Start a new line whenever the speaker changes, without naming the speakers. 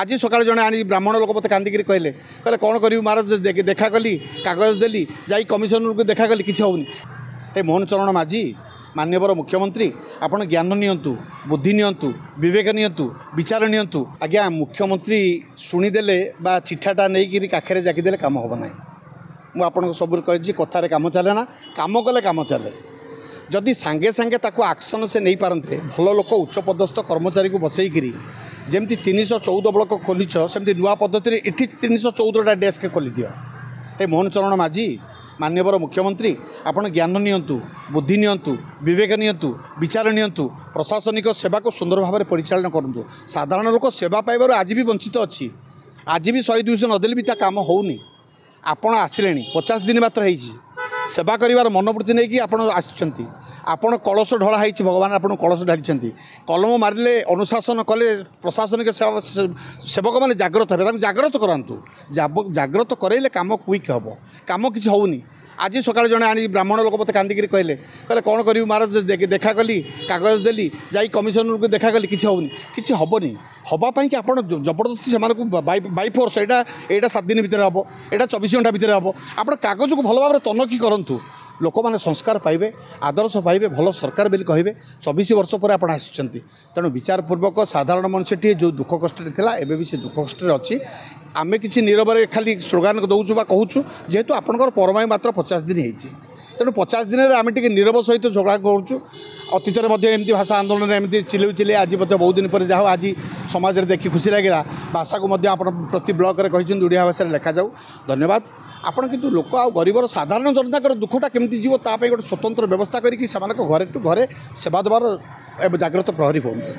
আজ সকালে জন আনি ব্রাহ্মণ লোক মতো কান্দি কহিলেন কে কোণ করি মার দেখা কলি কাগজ দেলি যাই কমিশনর দেখা কলি কিছু হোনি এ মোহন চরণ মাঝি মাননীয়বর মুখ্যমন্ত্রী আপনার জ্ঞান নিয়ন্তু বুদ্ধি নিয়ন্তু বিবেক নিয়ন্তু বিচার নিয়ন্তু আজ্ঞা মুখ্যমন্ত্রী শুনিদেলে বা চিঠাটা নেইকি কাখে জাকিদেলে কাম হব না মু আপনার সবুর কয়ে কথার কাম চলে না কাম কলে কাম চলে ଯଦି ସାଙ୍ଗେ ସାଙ୍ଗେ ତାକୁ ଆକ୍ସନ୍ ସେ ନେଇପାରନ୍ତେ ଭଲ ଲୋକ ଉଚ୍ଚପଦସ୍ଥ କର୍ମଚାରୀକୁ ବସେଇକିରି ଯେମିତି ତିନିଶହ ଚଉଦ ବ୍ଲକ ଖୋଲିଛ ସେମିତି ନୂଆ ପଦ୍ଧତିରେ ଏଠି ତିନିଶହ ଚଉଦଟା ଡେସ୍କ ଖୋଲିଦିଅ ଏ ମୋହନ ଚରଣ ମାଝୀ ମାନ୍ୟବର ମୁଖ୍ୟମନ୍ତ୍ରୀ ଆପଣ ଜ୍ଞାନ ନିଅନ୍ତୁ ବୁଦ୍ଧି ନିଅନ୍ତୁ ବିବେକ ନିଅନ୍ତୁ ବିଚାର ନିଅନ୍ତୁ ପ୍ରଶାସନିକ ସେବାକୁ ସୁନ୍ଦର ଭାବରେ ପରିଚାଳନା କରନ୍ତୁ ସାଧାରଣ ଲୋକ ସେବା ପାଇବାରୁ ଆଜି ବି ବଞ୍ଚିତ ଅଛି ଆଜି ବି ଶହେ ଦୁଇଶହ ନଦେଲେ ବି ତା କାମ ହେଉନି ଆପଣ ଆସିଲେଣି ପଚାଶ ଦିନ ମାତ୍ର ହେଇଛି সেবা করার মনোবৃত্তি নেই আপনার আসছেন আপনার কলস ঢলা হয়েছে ভগবান আপনার কলস ঢালিছেন কলম মারিলে অনুশাসন কলে প্রশাসনিক সেবক মানে জাগ্রত হবে তাকে জাগ্রত করাতু জাগ্রত করাইলে কাম কুইক হব কাম কিছু হওনি আজি ସକାଳେ ଜଣେ ଆଣି ବ୍ରାହ୍ମଣ ଲୋକ ମୋତେ କାନ୍ଦିକିରି କହିଲେ କହିଲେ କ'ଣ କରିବି ମହାରାଜ ଦେଖା କଲି କାଗଜ ଦେଲି ଯାଇ କମିଶନରକୁ ଦେଖା କଲି କିଛି ହେଉନି କିଛି ହେବନି ହେବା ପାଇଁକି ଆପଣ ଜବରଦସ୍ତି ସେମାନଙ୍କୁ ବାଇ ଫୋର୍ସ ଏଇଟା ଏଇଟା ସାତ ଦିନ ଭିତରେ ହେବ ଏଇଟା ଚବିଶ ଘଣ୍ଟା ଭିତରେ ହେବ ଆପଣ କାଗଜକୁ ଭଲ ଭାବରେ ତନଖି କରନ୍ତୁ ଲୋକମାନେ ସଂସ୍କାର ପାଇବେ ଆଦର୍ଶ ପାଇବେ ଭଲ ସରକାର ବୋଲି କହିବେ ଚବିଶ ବର୍ଷ ପରେ ଆପଣ ଆସିଛନ୍ତି ତେଣୁ ବିଚାରପୂର୍ବକ ସାଧାରଣ ମଣିଷଟିଏ ଯେଉଁ ଦୁଃଖ କଷ୍ଟରେ ଥିଲା ଏବେ ବି ସେ ଦୁଃଖ କଷ୍ଟରେ ଅଛି ଆମେ କିଛି ନିରବରେ ଖାଲି ସ୍ଲୋଗାନ ଦେଉଛୁ ବା କହୁଛୁ ଯେହେତୁ ଆପଣଙ୍କର ପରମାୟୁ ମାତ୍ର ପଚାଶ ଦିନ ହେଇଛି ତେଣୁ ପଚାଶ ଦିନରେ ଆମେ ଟିକେ ନିରବ ସହିତ ଝଗଡ଼ା କରୁଛୁ অতীতের মধ্যে এমতি ভাষা আন্দোলনে এমতি চিলেউ চিলে আজ মধ্যে বহুদিন পরে যা হোক আজ সমাজের দেখি খুশি লাগিলা ভাষাকে মধ্যে আপনার প্রতি ব্লকরে কিন্তু ওড়িয়া ভাষায় লেখা যাও ধন্যবাদ আপনার কিন্তু লোক আউ সাধারণ জনতার দুঃখটা কমিটি যাব তাপাই গোটে স্বতন্ত্র ব্যবস্থা করি সে ঘরে টু ঘরে সেবা দেবার জাগ্রত প্রহরী হুম